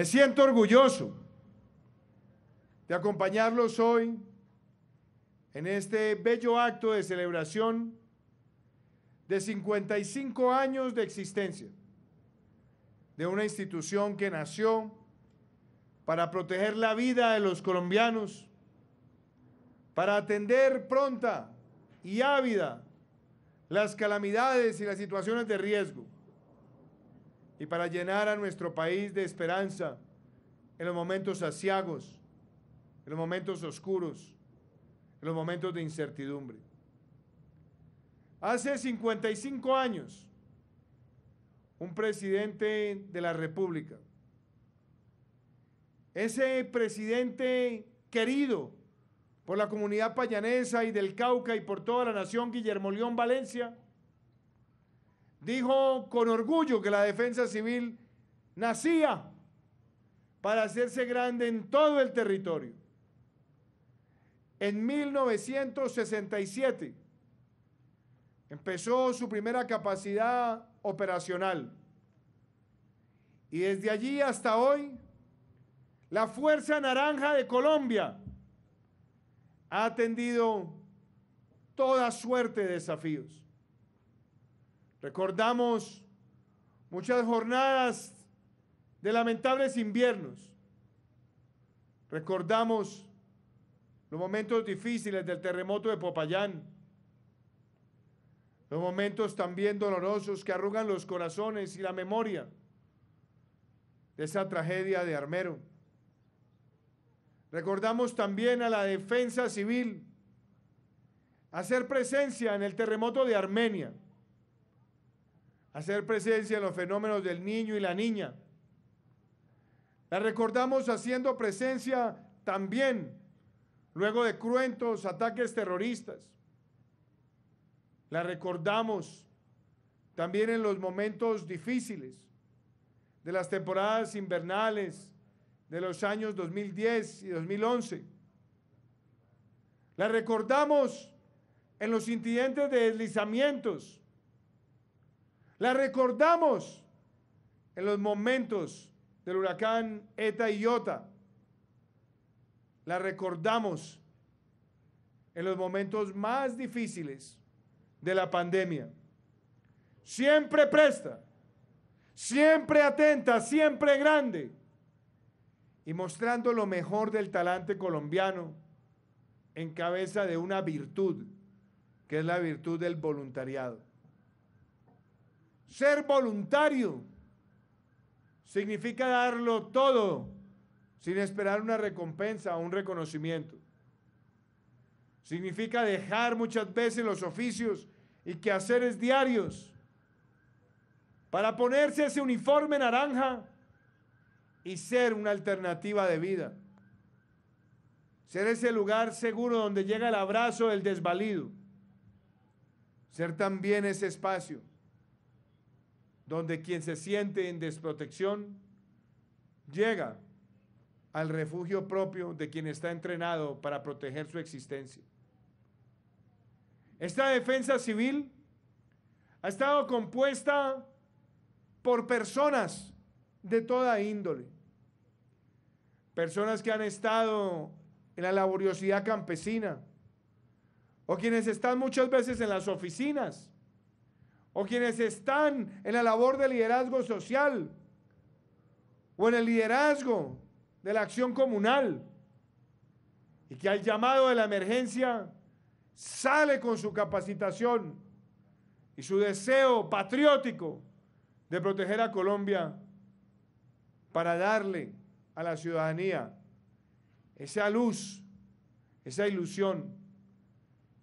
Me siento orgulloso de acompañarlos hoy en este bello acto de celebración de 55 años de existencia de una institución que nació para proteger la vida de los colombianos, para atender pronta y ávida las calamidades y las situaciones de riesgo y para llenar a nuestro país de esperanza en los momentos asiagos, en los momentos oscuros, en los momentos de incertidumbre. Hace 55 años, un presidente de la República, ese presidente querido por la comunidad payanesa y del Cauca y por toda la nación, Guillermo León Valencia, dijo con orgullo que la defensa civil nacía para hacerse grande en todo el territorio. En 1967 empezó su primera capacidad operacional y desde allí hasta hoy la Fuerza Naranja de Colombia ha atendido toda suerte de desafíos. Recordamos muchas jornadas de lamentables inviernos. Recordamos los momentos difíciles del terremoto de Popayán. Los momentos también dolorosos que arrugan los corazones y la memoria de esa tragedia de Armero. Recordamos también a la defensa civil hacer presencia en el terremoto de Armenia hacer presencia en los fenómenos del niño y la niña. La recordamos haciendo presencia también luego de cruentos ataques terroristas. La recordamos también en los momentos difíciles de las temporadas invernales de los años 2010 y 2011. La recordamos en los incidentes de deslizamientos la recordamos en los momentos del huracán Eta y Iota. La recordamos en los momentos más difíciles de la pandemia. Siempre presta, siempre atenta, siempre grande y mostrando lo mejor del talante colombiano en cabeza de una virtud, que es la virtud del voluntariado. Ser voluntario significa darlo todo sin esperar una recompensa o un reconocimiento. Significa dejar muchas veces los oficios y quehaceres diarios para ponerse ese uniforme naranja y ser una alternativa de vida. Ser ese lugar seguro donde llega el abrazo del desvalido. Ser también ese espacio donde quien se siente en desprotección llega al refugio propio de quien está entrenado para proteger su existencia. Esta defensa civil ha estado compuesta por personas de toda índole, personas que han estado en la laboriosidad campesina o quienes están muchas veces en las oficinas o quienes están en la labor de liderazgo social o en el liderazgo de la acción comunal y que al llamado de la emergencia sale con su capacitación y su deseo patriótico de proteger a Colombia para darle a la ciudadanía esa luz, esa ilusión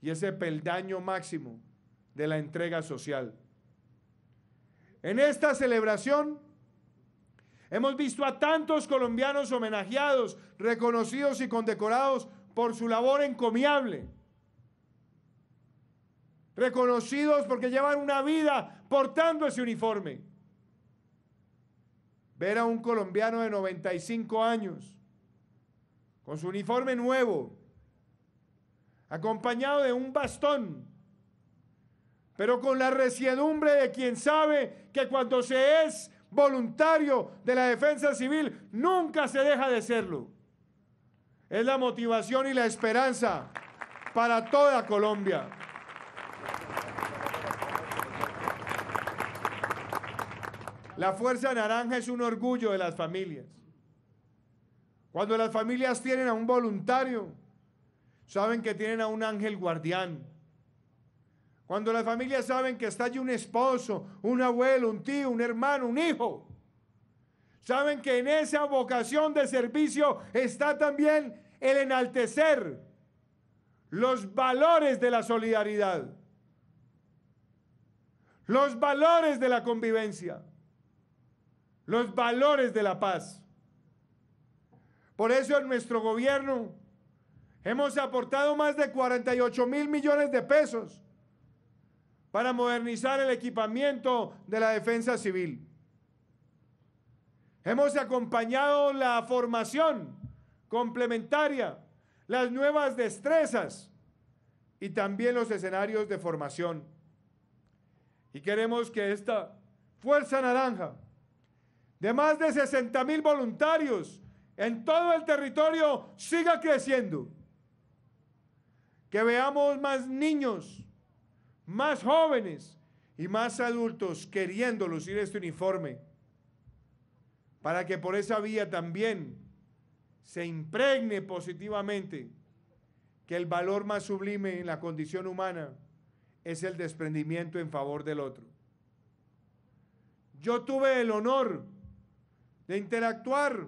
y ese peldaño máximo de la entrega social. En esta celebración hemos visto a tantos colombianos homenajeados, reconocidos y condecorados por su labor encomiable. Reconocidos porque llevan una vida portando ese uniforme. Ver a un colombiano de 95 años con su uniforme nuevo, acompañado de un bastón pero con la resiedumbre de quien sabe que cuando se es voluntario de la defensa civil, nunca se deja de serlo. Es la motivación y la esperanza para toda Colombia. La Fuerza Naranja es un orgullo de las familias. Cuando las familias tienen a un voluntario, saben que tienen a un ángel guardián cuando las familias saben que está allí un esposo, un abuelo, un tío, un hermano, un hijo. Saben que en esa vocación de servicio está también el enaltecer los valores de la solidaridad, los valores de la convivencia, los valores de la paz. Por eso en nuestro gobierno hemos aportado más de 48 mil millones de pesos para modernizar el equipamiento de la defensa civil. Hemos acompañado la formación complementaria, las nuevas destrezas y también los escenarios de formación. Y queremos que esta Fuerza Naranja, de más de 60 mil voluntarios en todo el territorio, siga creciendo. Que veamos más niños más jóvenes y más adultos queriendo lucir este uniforme, para que por esa vía también se impregne positivamente que el valor más sublime en la condición humana es el desprendimiento en favor del otro. Yo tuve el honor de interactuar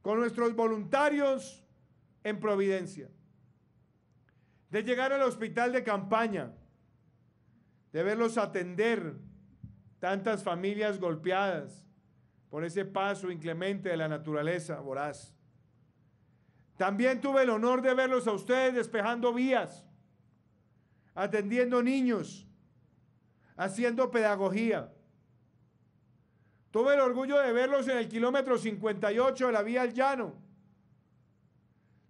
con nuestros voluntarios en Providencia, de llegar al hospital de campaña, de verlos atender tantas familias golpeadas por ese paso inclemente de la naturaleza voraz. También tuve el honor de verlos a ustedes despejando vías, atendiendo niños, haciendo pedagogía. Tuve el orgullo de verlos en el kilómetro 58 de la vía al llano,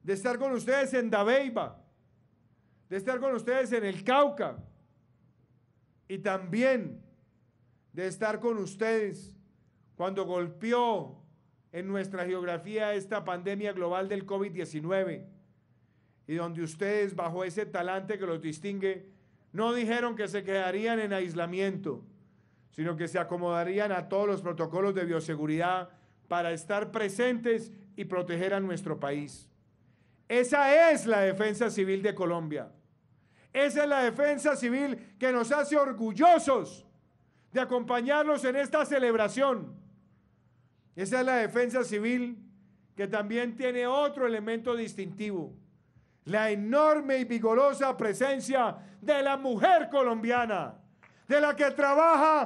de estar con ustedes en Dabeiba, de estar con ustedes en el Cauca, y también de estar con ustedes cuando golpeó en nuestra geografía esta pandemia global del COVID-19 y donde ustedes bajo ese talante que los distingue no dijeron que se quedarían en aislamiento, sino que se acomodarían a todos los protocolos de bioseguridad para estar presentes y proteger a nuestro país. Esa es la defensa civil de Colombia. Esa es la defensa civil que nos hace orgullosos de acompañarnos en esta celebración. Esa es la defensa civil que también tiene otro elemento distintivo, la enorme y vigorosa presencia de la mujer colombiana, de la que trabaja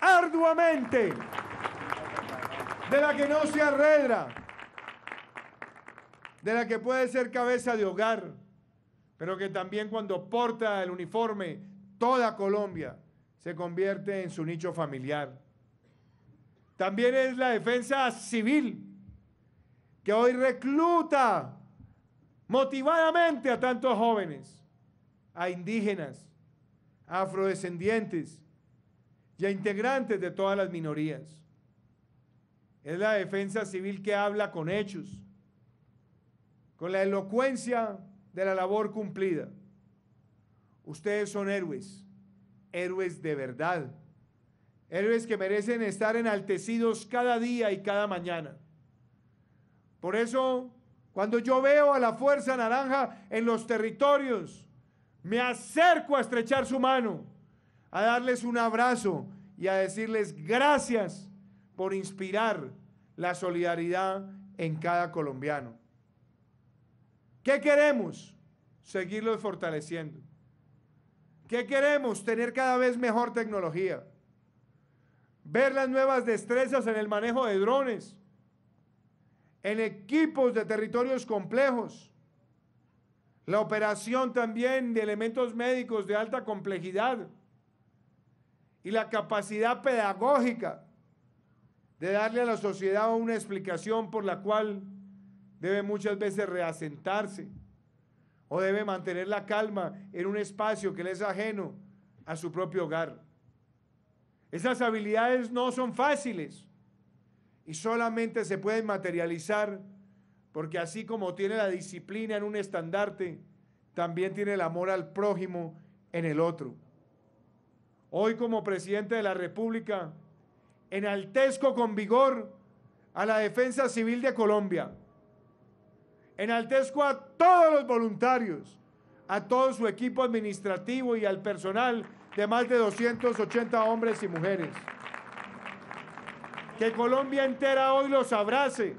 arduamente, de la que no se arredra, de la que puede ser cabeza de hogar pero que también cuando porta el uniforme, toda Colombia se convierte en su nicho familiar. También es la defensa civil, que hoy recluta motivadamente a tantos jóvenes, a indígenas, afrodescendientes y a integrantes de todas las minorías. Es la defensa civil que habla con hechos, con la elocuencia de la labor cumplida. Ustedes son héroes, héroes de verdad, héroes que merecen estar enaltecidos cada día y cada mañana. Por eso, cuando yo veo a la Fuerza Naranja en los territorios, me acerco a estrechar su mano, a darles un abrazo y a decirles gracias por inspirar la solidaridad en cada colombiano. ¿Qué queremos? Seguirlo fortaleciendo. ¿Qué queremos? Tener cada vez mejor tecnología. Ver las nuevas destrezas en el manejo de drones, en equipos de territorios complejos, la operación también de elementos médicos de alta complejidad y la capacidad pedagógica de darle a la sociedad una explicación por la cual debe muchas veces reasentarse o debe mantener la calma en un espacio que le es ajeno a su propio hogar. Esas habilidades no son fáciles y solamente se pueden materializar porque así como tiene la disciplina en un estandarte, también tiene el amor al prójimo en el otro. Hoy como presidente de la República, enaltezco con vigor a la defensa civil de Colombia Enaltezco a todos los voluntarios, a todo su equipo administrativo y al personal de más de 280 hombres y mujeres. Que Colombia entera hoy los abrace,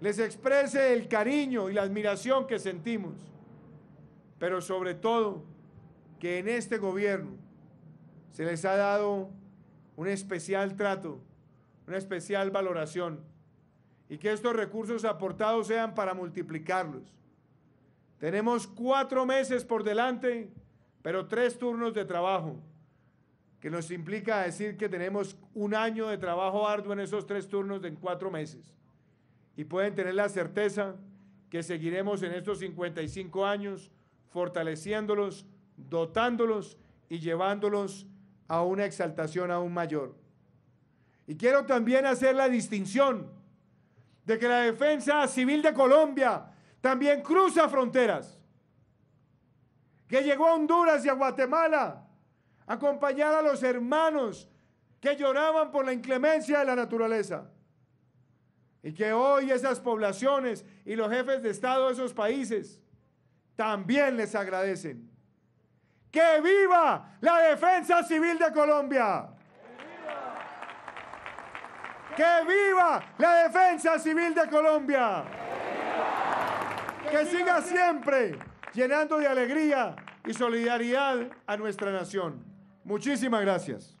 les exprese el cariño y la admiración que sentimos, pero sobre todo que en este gobierno se les ha dado un especial trato, una especial valoración y que estos recursos aportados sean para multiplicarlos. Tenemos cuatro meses por delante, pero tres turnos de trabajo, que nos implica decir que tenemos un año de trabajo arduo en esos tres turnos de cuatro meses. Y pueden tener la certeza que seguiremos en estos 55 años fortaleciéndolos, dotándolos y llevándolos a una exaltación aún mayor. Y quiero también hacer la distinción de que la defensa civil de Colombia también cruza fronteras, que llegó a Honduras y a Guatemala a acompañar a los hermanos que lloraban por la inclemencia de la naturaleza. Y que hoy esas poblaciones y los jefes de Estado de esos países también les agradecen. ¡Que viva la defensa civil de Colombia! ¡Que viva la defensa civil de Colombia! Que siga siempre llenando de alegría y solidaridad a nuestra nación. Muchísimas gracias.